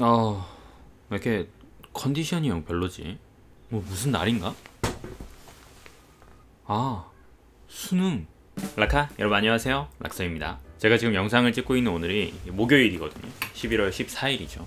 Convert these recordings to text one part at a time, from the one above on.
어, 왜 이렇게 컨디션이 영 별로지? 뭐 무슨 날인가? 아, 수능. 락카 여러분 안녕하세요. 락서입니다. 제가 지금 영상을 찍고 있는 오늘이 목요일이거든요. 11월 14일이죠.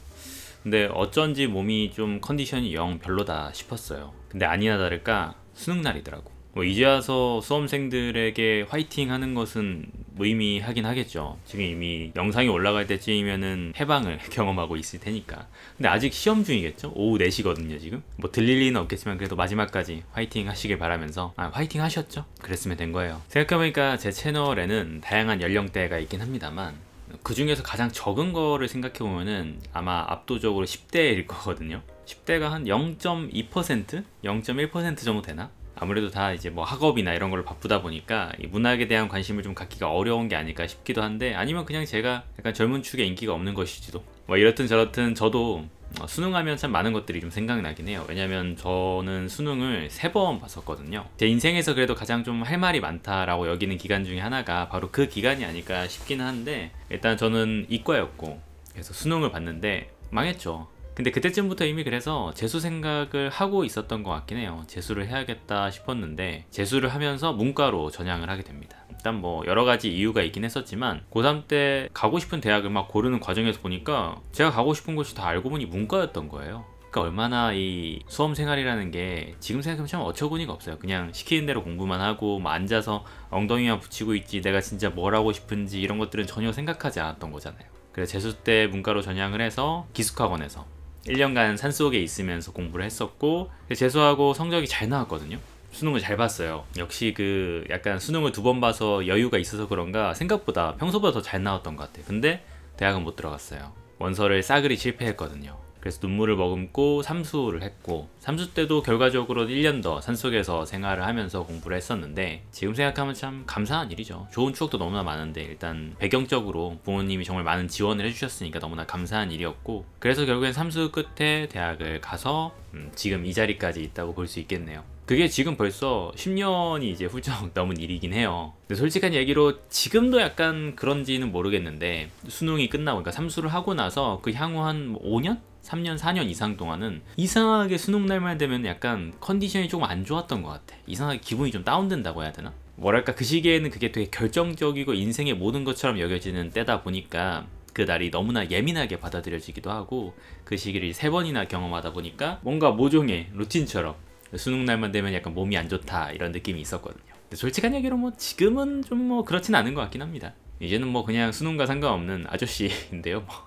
근데 어쩐지 몸이 좀 컨디션이 영 별로다 싶었어요. 근데 아니나 다를까 수능 날이더라고. 뭐 이제 와서 수험생들에게 화이팅 하는 것은 뭐 의미하긴 하겠죠 지금 이미 영상이 올라갈 때쯤이면은 해방을 경험하고 있을 테니까 근데 아직 시험 중이겠죠? 오후 4시거든요 지금 뭐 들릴 리는 없겠지만 그래도 마지막까지 화이팅 하시길 바라면서 아 화이팅 하셨죠? 그랬으면 된 거예요 생각해보니까 제 채널에는 다양한 연령대가 있긴 합니다만 그 중에서 가장 적은 거를 생각해보면은 아마 압도적으로 10대일 거거든요 10대가 한 0.2%? 0.1% 정도 되나? 아무래도 다 이제 뭐 학업이나 이런 걸 바쁘다 보니까 문학에 대한 관심을 좀 갖기가 어려운 게 아닐까 싶기도 한데 아니면 그냥 제가 약간 젊은 축에 인기가 없는 것이지도 뭐 이렇든 저렇든 저도 어, 수능하면 참 많은 것들이 좀 생각나긴 해요 왜냐면 저는 수능을 세 번 봤었거든요 제 인생에서 그래도 가장 좀 할 말이 많다라고 여기는 기간 중에 하나가 바로 그 기간이 아닐까 싶긴 한데 일단 저는 이과였고 그래서 수능을 봤는데 망했죠 근데 그때쯤부터 이미 그래서 재수 생각을 하고 있었던 것 같긴 해요 재수를 해야겠다 싶었는데 재수를 하면서 문과로 전향을 하게 됩니다 일단 뭐 여러가지 이유가 있긴 했었지만 고3 때 가고 싶은 대학을 막 고르는 과정에서 보니까 제가 가고 싶은 곳이 다 알고 보니 문과였던 거예요 그러니까 얼마나 이 수험 생활이라는 게 지금 생각하면 참 어처구니가 없어요. 그냥 시키는 대로 공부만 하고 뭐 앉아서 엉덩이만 붙이고 있지 내가 진짜 뭘 하고 싶은지 이런 것들은 전혀 생각하지 않았던 거잖아요. 그래서 재수 때 문과로 전향을 해서 기숙학원에서 1년간 산속에 있으면서 공부를 했었고 재수하고 성적이 잘 나왔거든요 수능을 잘 봤어요 역시 그 약간 수능을 두 번 봐서 여유가 있어서 그런가 생각보다 평소보다 더 잘 나왔던 것 같아요 근데 대학은 못 들어갔어요 원서를 싸그리 실패했거든요 그래서 눈물을 머금고 삼수를 했고 삼수 때도 결과적으로 1년 더 산속에서 생활을 하면서 공부를 했었는데 지금 생각하면 참 감사한 일이죠 좋은 추억도 너무나 많은데 일단 배경적으로 부모님이 정말 많은 지원을 해주셨으니까 너무나 감사한 일이었고 그래서 결국엔 삼수 끝에 대학을 가서 음 지금 이 자리까지 있다고 볼 수 있겠네요 그게 지금 벌써 10년이 이제 훌쩍 넘은 일이긴 해요 근데 솔직한 얘기로 지금도 약간 그런지는 모르겠는데 수능이 끝나고 그러니까 삼수를 하고 나서 그 향후 한 5년? 3년 4년 이상 동안은 이상하게 수능 날만 되면 약간 컨디션이 조금 안 좋았던 것 같아 이상하게 기분이 좀 다운된다고 해야 되나? 뭐랄까 그 시기에는 그게 되게 결정적이고 인생의 모든 것처럼 여겨지는 때다 보니까 그 날이 너무나 예민하게 받아들여지기도 하고 그 시기를 세 번이나 경험하다 보니까 뭔가 모종의 루틴처럼 수능 날만 되면 약간 몸이 안 좋다 이런 느낌이 있었거든요 솔직한 얘기로 뭐 지금은 좀 뭐 그렇진 않은 것 같긴 합니다 이제는 뭐 그냥 수능과 상관없는 아저씨인데요 뭐.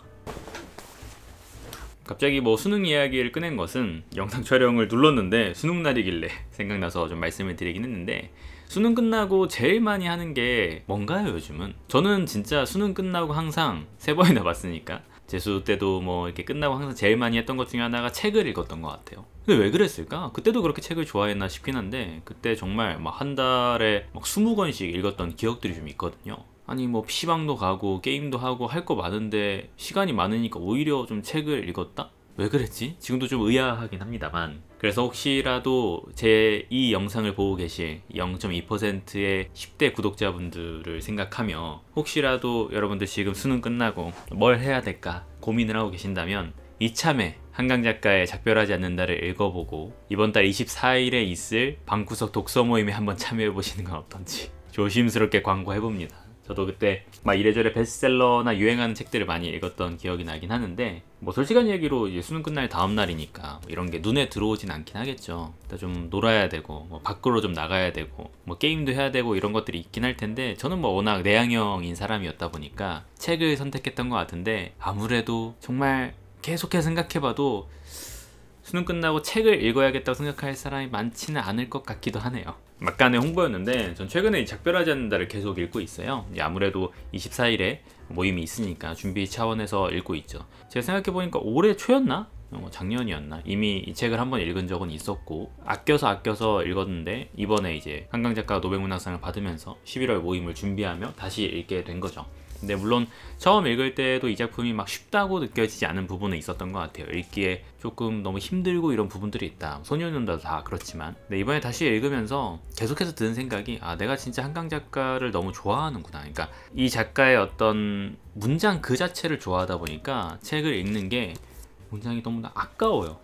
갑자기 뭐 수능 이야기를 꺼낸 것은 영상 촬영을 눌렀는데 수능 날이길래 생각나서 좀 말씀을 드리긴 했는데 수능 끝나고 제일 많이 하는 게 뭔가요 요즘은? 저는 진짜 수능 끝나고 항상 세 번이나 봤으니까 재수 때도 뭐 이렇게 끝나고 항상 제일 많이 했던 것 중에 하나가 책을 읽었던 것 같아요 근데 왜 그랬을까? 그때도 그렇게 책을 좋아했나 싶긴 한데 그때 정말 막 한 달에 막 20권씩 읽었던 기억들이 좀 있거든요 아니 뭐 PC방도 가고 게임도 하고 할 거 많은데 시간이 많으니까 오히려 좀 책을 읽었다? 왜 그랬지? 지금도 좀 의아하긴 합니다만 그래서 혹시라도 제 이 영상을 보고 계신 0.2%의 10대 구독자분들을 생각하며 혹시라도 여러분들 지금 수능 끝나고 뭘 해야 될까 고민을 하고 계신다면 이참에 한강 작가의 작별하지 않는다를 읽어보고 이번 달 24일에 있을 방구석 독서 모임에 한번 참여해보시는 건 어떤지 조심스럽게 광고해봅니다. 저도 그때 막 이래저래 베스트셀러나 유행하는 책들을 많이 읽었던 기억이 나긴 하는데 뭐 솔직한 얘기로 이제 수능 끝날 다음 날이니까 뭐 이런 게 눈에 들어오진 않긴 하겠죠. 좀 놀아야 되고 뭐 밖으로 좀 나가야 되고 뭐 게임도 해야 되고 이런 것들이 있긴 할 텐데 저는 뭐 워낙 내향형인 사람이었다 보니까 책을 선택했던 것 같은데 아무래도 정말 계속해서 생각해봐도 수능 끝나고 책을 읽어야겠다고 생각할 사람이 많지는 않을 것 같기도 하네요. 막간의 홍보였는데 전 최근에 작별하지 않는다를 계속 읽고 있어요. 아무래도 24일에 모임이 있으니까 준비 차원에서 읽고 있죠. 제가 생각해보니까 올해 초였나? 어, 뭐 작년이었나 이미 이 책을 한번 읽은 적은 있었고 아껴서 아껴서 읽었는데 이번에 이제 한강 작가 노벨문학상을 받으면서 11월 모임을 준비하며 다시 읽게 된 거죠 근데 물론 처음 읽을 때도 이 작품이 막 쉽다고 느껴지지 않은 부분은 있었던 것 같아요. 읽기에 조금 너무 힘들고 이런 부분들이 있다. 소녀년도 다 그렇지만 근데 이번에 다시 읽으면서 계속해서 드는 생각이 아 내가 진짜 한강 작가를 너무 좋아하는구나. 그러니까 이 작가의 어떤 문장 그 자체를 좋아하다 보니까 책을 읽는 게 문장이 너무나 아까워요.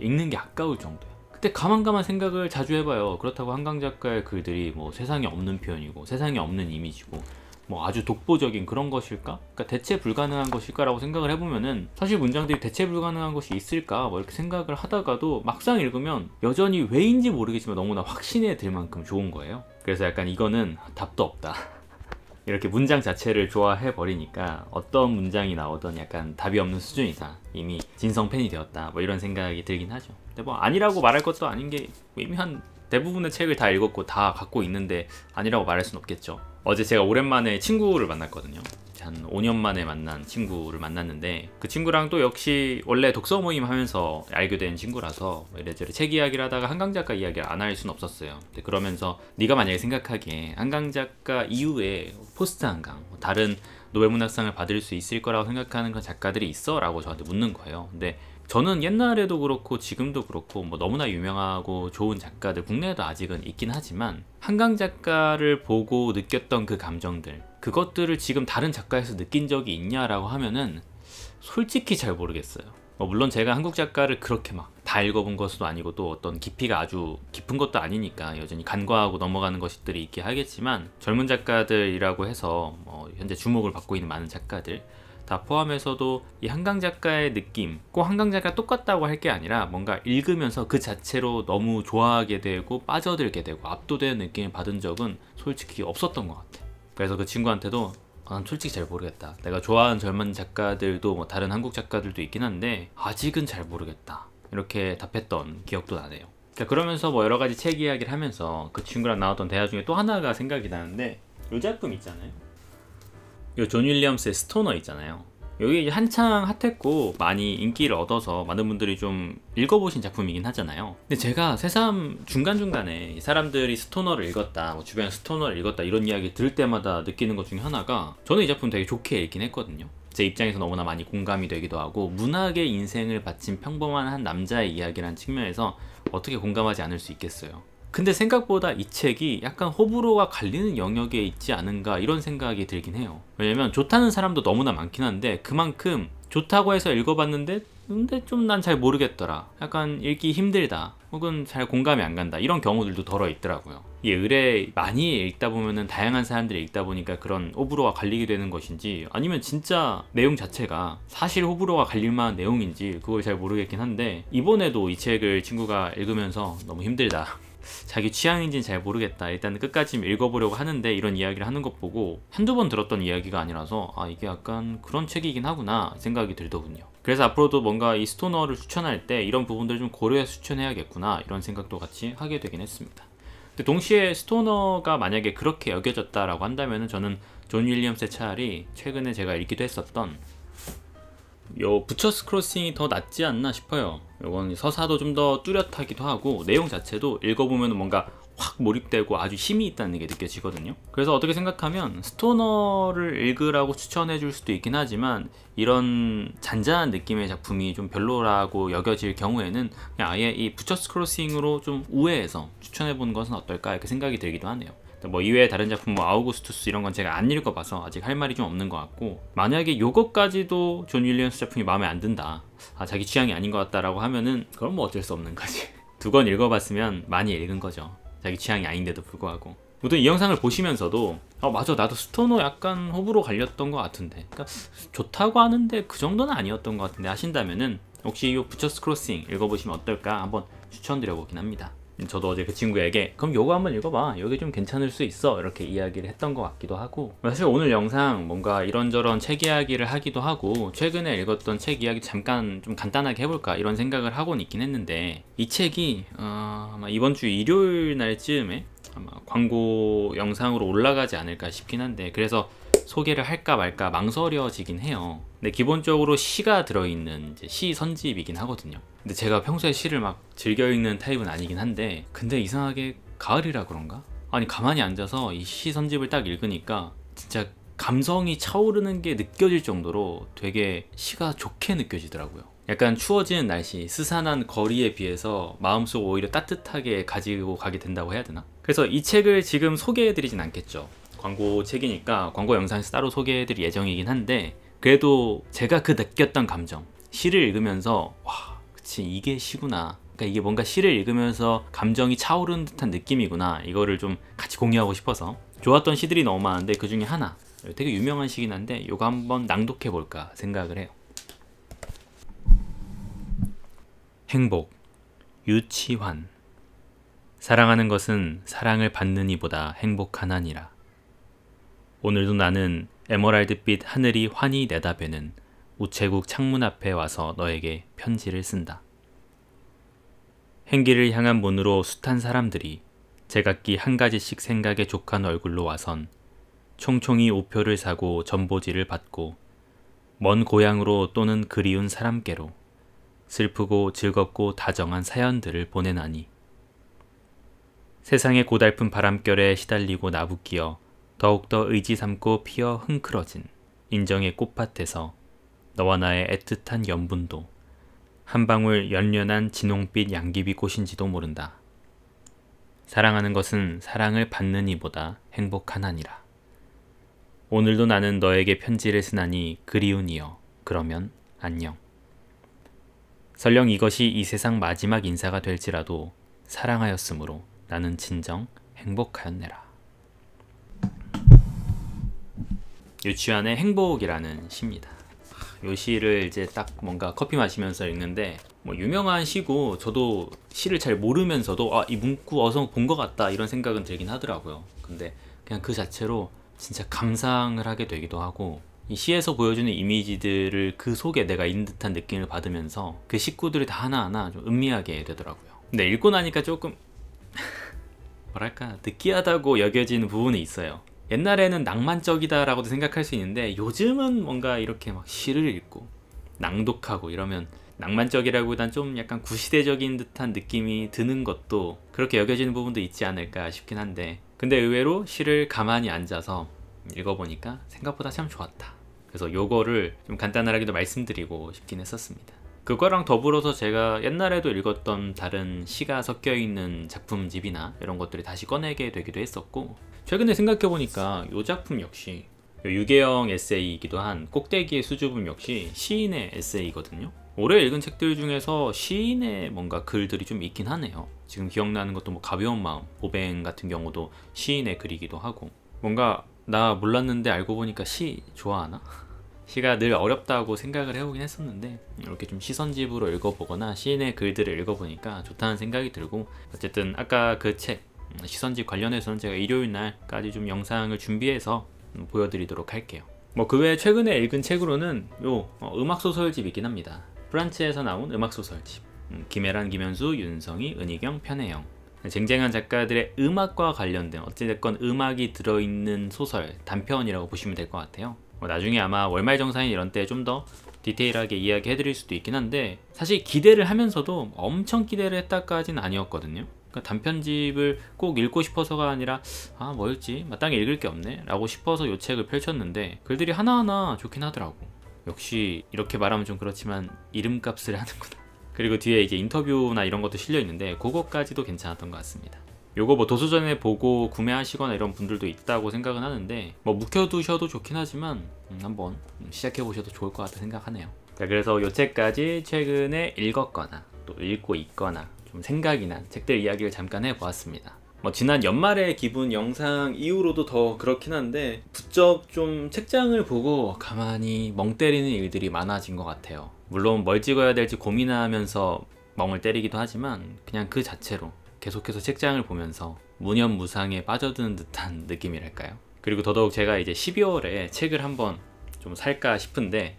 읽는 게 아까울 정도예요. 그때 가만가만 생각을 자주 해봐요. 그렇다고 한강 작가의 글들이 뭐 세상에 없는 표현이고 세상에 없는 이미지고 뭐 아주 독보적인 그런 것일까? 그러니까 대체 불가능한 것일까라고 생각을 해보면은 사실 문장들이 대체 불가능한 것이 있을까? 뭐 이렇게 생각을 하다가도 막상 읽으면 여전히 왜인지 모르겠지만 너무나 확신에 들 만큼 좋은 거예요. 그래서 약간 이거는 답도 없다. 이렇게 문장 자체를 좋아해 버리니까 어떤 문장이 나오던 약간 답이 없는 수준이다 이미 진성 팬이 되었다 뭐 이런 생각이 들긴 하죠 근데 뭐 아니라고 말할 것도 아닌 게 뭐 이미 한 대부분의 책을 다 읽었고 다 갖고 있는데 아니라고 말할 순 없겠죠 어제 제가 오랜만에 친구를 만났거든요. 한 5년 만에 만난 친구를 만났는데 그 친구랑 또 역시 원래 독서 모임 하면서 알게 된 친구라서 뭐 이래저래 책 이야기를 하다가 한강 작가 이야기를 안 할 순 없었어요. 그러면서 네가 만약에 생각하기에 한강 작가 이후에 포스트 한강 뭐 다른 노벨문학상을 받을 수 있을 거라고 생각하는 그런 작가들이 있어? 라고 저한테 묻는 거예요. 근데 저는 옛날에도 그렇고 지금도 그렇고 뭐 너무나 유명하고 좋은 작가들 국내에도 아직은 있긴 하지만 한강 작가를 보고 느꼈던 그 감정들 그것들을 지금 다른 작가에서 느낀 적이 있냐라고 하면은 솔직히 잘 모르겠어요. 뭐 물론 제가 한국 작가를 그렇게 막 다 읽어본 것도 아니고 또 어떤 깊이가 아주 깊은 것도 아니니까 여전히 간과하고 넘어가는 것들이 있긴 하겠지만 젊은 작가들이라고 해서 뭐 현재 주목을 받고 있는 많은 작가들 다 포함해서도 이 한강 작가의 느낌 꼭 한강 작가 똑같다고 할 게 아니라 뭔가 읽으면서 그 자체로 너무 좋아하게 되고 빠져들게 되고 압도되는 느낌을 받은 적은 솔직히 없었던 것 같아요 그래서 그 친구한테도 난 솔직히 잘 모르겠다. 내가 좋아하는 젊은 작가들도 뭐 다른 한국 작가들도 있긴 한데 아직은 잘 모르겠다. 이렇게 답했던 기억도 나네요. 자, 그러니까 그러면서 뭐 여러 가지 책 이야기를 하면서 그 친구랑 나왔던 대화 중에 또 하나가 생각이 나는데 요 작품 있잖아요. 요 존 윌리엄스의 스토너 있잖아요. 여기 한창 핫했고 많이 인기를 얻어서 많은 분들이 좀 읽어보신 작품이긴 하잖아요 근데 제가 새삼 중간중간에 사람들이 스토너를 읽었다 뭐 주변 스토너를 읽었다 이런 이야기 들을 때마다 느끼는 것 중에 하나가 저는 이 작품 되게 좋게 읽긴 했거든요 제 입장에서 너무나 많이 공감이 되기도 하고 문학의 인생을 바친 평범한 한 남자의 이야기란 측면에서 어떻게 공감하지 않을 수 있겠어요 근데 생각보다 이 책이 약간 호불호가 갈리는 영역에 있지 않은가 이런 생각이 들긴 해요 왜냐면 좋다는 사람도 너무나 많긴 한데 그만큼 좋다고 해서 읽어봤는데 근데 좀 난 잘 모르겠더라 약간 읽기 힘들다 혹은 잘 공감이 안 간다 이런 경우들도 덜어 있더라고요 이 의뢰 많이 읽다 보면은 다양한 사람들이 읽다 보니까 그런 호불호가 갈리게 되는 것인지 아니면 진짜 내용 자체가 사실 호불호가 갈릴 만한 내용인지 그걸 잘 모르겠긴 한데 이번에도 이 책을 친구가 읽으면서 너무 힘들다 자기 취향인지는 잘 모르겠다. 일단 끝까지 읽어보려고 하는데 이런 이야기를 하는 것 보고 한두 번 들었던 이야기가 아니라서 아 이게 약간 그런 책이긴 하구나 생각이 들더군요. 그래서 앞으로도 뭔가 이 스토너를 추천할 때 이런 부분들 좀 고려해서 추천해야겠구나 이런 생각도 같이 하게 되긴 했습니다. 근데 동시에 스토너가 만약에 그렇게 여겨졌다라고 한다면 저는 존 윌리엄스의 차라리 최근에 제가 읽기도 했었던 요 부처스 크로싱이 더 낫지 않나 싶어요 요건 서사도 좀 더 뚜렷하기도 하고 내용 자체도 읽어보면 뭔가 확 몰입되고 아주 힘이 있다는 게 느껴지거든요 그래서 어떻게 생각하면 스토너를 읽으라고 추천해 줄 수도 있긴 하지만 이런 잔잔한 느낌의 작품이 좀 별로라고 여겨질 경우에는 그냥 아예 이 부처스 크로싱으로 좀 우회해서 추천해 보 것은 어떨까 이렇게 생각이 들기도 하네요 뭐 이외에 다른 작품 뭐 아우구스투스 이런 건 제가 안 읽어봐서 아직 할 말이 좀 없는 것 같고 만약에 요것까지도존윌리언스 작품이 마음에 안 든다 아 자기 취향이 아닌 것 같다라고 하면은 그럼 뭐 어쩔 수 없는 거지 두 권 읽어봤으면 많이 읽은 거죠 자기 취향이 아닌데도 불구하고 보통 이 영상을 보시면서도 아 어, 맞아 나도 스토너 약간 호불호 갈렸던 것 같은데 그러니까 좋다고 하는데 그 정도는 아니었던 것 같은데 하신다면은 혹시 이 부처스 크로싱 읽어보시면 어떨까 한번 추천드려 보긴 합니다 저도 어제 그 친구에게 그럼 요거 한번 읽어봐 요게 좀 괜찮을 수 있어 이렇게 이야기를 했던 것 같기도 하고 사실 오늘 영상 뭔가 이런저런 책 이야기를 하기도 하고 최근에 읽었던 책 이야기 잠깐 좀 간단하게 해볼까 이런 생각을 하고는 있긴 했는데 이 책이 어, 아마 이번 주 일요일 날쯤에 아마 광고 영상으로 올라가지 않을까 싶긴 한데 그래서 소개를 할까 말까 망설여지긴 해요. 근데 기본적으로 시가 들어있는 시 선집이긴 하거든요. 근데 제가 평소에 시를 막 즐겨 읽는 타입은 아니긴 한데 근데 이상하게 가을이라 그런가? 아니 가만히 앉아서 이 시 선집을 딱 읽으니까 진짜 감성이 차오르는 게 느껴질 정도로 되게 시가 좋게 느껴지더라고요. 약간 추워지는 날씨, 스산한 거리에 비해서 마음속 오히려 따뜻하게 가지고 가게 된다고 해야 되나? 그래서 이 책을 지금 소개해드리진 않겠죠. 광고 책이니까 광고 영상에서 따로 소개해드릴 예정이긴 한데 그래도 제가 그 느꼈던 감정 시를 읽으면서 와 그치 이게 시구나 그러니까 이게 뭔가 시를 읽으면서 감정이 차오르는 듯한 느낌이구나 이거를 좀 같이 공유하고 싶어서 좋았던 시들이 너무 많은데 그 중에 하나 되게 유명한 시긴 한데 요거 한번 낭독해 볼까 생각을 해요 행복 유치환 사랑하는 것은 사랑을 받느니보다 행복하나니라 오늘도 나는 에메랄드빛 하늘이 환히 내다베는 우체국 창문 앞에 와서 너에게 편지를 쓴다. 행기를 향한 문으로 숱한 사람들이 제각기 한 가지씩 생각에 족한 얼굴로 와선 총총히 우표를 사고 전보지를 받고 먼 고향으로 또는 그리운 사람께로 슬프고 즐겁고 다정한 사연들을 보내나니 세상의 고달픈 바람결에 시달리고 나부끼어 더욱더 의지 삼고 피어 흥크러진 인정의 꽃밭에서 너와 나의 애틋한 연분도 한 방울 연련한 진홍빛 양귀비 꽃인지도 모른다. 사랑하는 것은 사랑을 받는 이보다 행복한아니라 오늘도 나는 너에게 편지를 쓰나니 그리운이여. 그러면 안녕. 설령 이것이 이 세상 마지막 인사가 될지라도 사랑하였으므로 나는 진정 행복하였네라. 유치원의 행복이라는 시입니다. 요 시를 이제 딱 뭔가 커피 마시면서 읽는데 뭐 유명한 시고 저도 시를 잘 모르면서도 아 이 문구 어서 본 것 같다 이런 생각은 들긴 하더라고요. 근데 그냥 그 자체로 진짜 감상을 하게 되기도 하고 이 시에서 보여주는 이미지들을 그 속에 내가 있는 듯한 느낌을 받으면서 그 식구들이 다 하나하나 좀 음미하게 되더라고요. 근데 읽고 나니까 조금 뭐랄까 느끼하다고 여겨지는 부분이 있어요. 옛날에는 낭만적이다라고도 생각할 수 있는데 요즘은 뭔가 이렇게 막 시를 읽고 낭독하고 이러면 낭만적이라고보단좀 약간 구시대적인 듯한 느낌이 드는 것도 그렇게 여겨지는 부분도 있지 않을까 싶긴 한데 근데 의외로 시를 가만히 앉아서 읽어보니까 생각보다 참 좋았다 그래서 요거를 좀 간단하게도 말씀드리고 싶긴 했었습니다 그거랑 더불어서 제가 옛날에도 읽었던 다른 시가 섞여 있는 작품집이나 이런 것들이 다시 꺼내게 되기도 했었고 최근에 생각해보니까 이 작품 역시 유계영 에세이이기도 한 꼭대기의 수줍음 역시 시인의 에세이거든요 올해 읽은 책들 중에서 시인의 뭔가 글들이 좀 있긴 하네요 지금 기억나는 것도 뭐 가벼운 마음, 보뱅 같은 경우도 시인의 글이기도 하고 뭔가 나 몰랐는데 알고 보니까 시 좋아하나? 시가 늘 어렵다고 생각을 해오긴 했었는데 이렇게 좀 시선집으로 읽어보거나 시인의 글들을 읽어보니까 좋다는 생각이 들고 어쨌든 아까 그책 음, 시선집 관련해서는 제가 일요일 날까지 좀 영상을 준비해서 보여드리도록 할게요 뭐 그 외에 최근에 읽은 책으로는 요 어, 음악소설집이긴 합니다 프란츠에서 나온 음악소설집 음, 김혜란, 김현수, 윤성이, 은희경, 편혜영 쟁쟁한 작가들의 음악과 관련된 어찌됐건 음악이 들어있는 소설 단편이라고 보시면 될 것 같아요 뭐 나중에 아마 월말 정산이 이런 때 좀 더 디테일하게 이야기해 드릴 수도 있긴 한데 사실 기대를 하면서도 엄청 기대를 했다까지는 아니었거든요 그러니까 단편집을 꼭 읽고 싶어서가 아니라 아 뭐였지 마땅히 읽을 게 없네 라고 싶어서 요 책을 펼쳤는데 글들이 하나하나 좋긴 하더라고 역시 이렇게 말하면 좀 그렇지만 이름값을 하는구나 그리고 뒤에 이제 인터뷰나 이런 것도 실려 있는데 그것까지도 괜찮았던 것 같습니다 요거 뭐 도서전에 보고 구매하시거나 이런 분들도 있다고 생각은 하는데 뭐 묵혀두셔도 좋긴 하지만 음, 한번 시작해보셔도 좋을 것 같다 생각하네요 자 그래서 요책까지 최근에 읽었거나 또 읽고 있거나 좀 생각이 난 책들 이야기를 잠깐 해보았습니다 뭐 지난 연말에 기분 영상 이후로도 더 그렇긴 한데 부쩍 좀 책장을 보고 가만히 멍 때리는 일들이 많아진 것 같아요 물론 뭘 찍어야 될지 고민하면서 멍을 때리기도 하지만 그냥 그 자체로 계속해서 책장을 보면서 무념무상에 빠져드는 듯한 느낌이랄까요? 그리고 더더욱 제가 이제 12월에 책을 한번 좀 살까 싶은데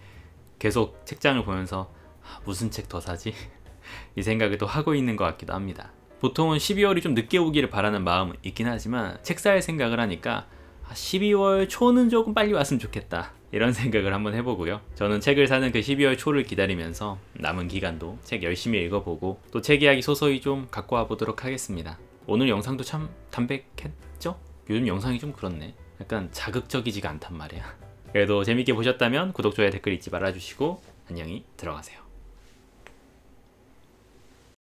계속 책장을 보면서 아, 무슨 책 더 사지? 이 생각을 또 하고 있는 것 같기도 합니다. 보통은 12월이 좀 늦게 오기를 바라는 마음은 있긴 하지만 책 살 생각을 하니까 12월 아, 초는 조금 빨리 왔으면 좋겠다 이런 생각을 한번 해보고요. 저는 책을 사는 그 12월 초를 기다리면서 남은 기간도 책 열심히 읽어보고 또 책 이야기 소소히 좀 갖고 와보도록 하겠습니다. 오늘 영상도 참 담백했죠? 요즘 영상이 좀 그렇네. 약간 자극적이지가 않단 말이야. 그래도 재밌게 보셨다면 구독, 좋아요, 댓글 잊지 말아주시고 안녕히 들어가세요.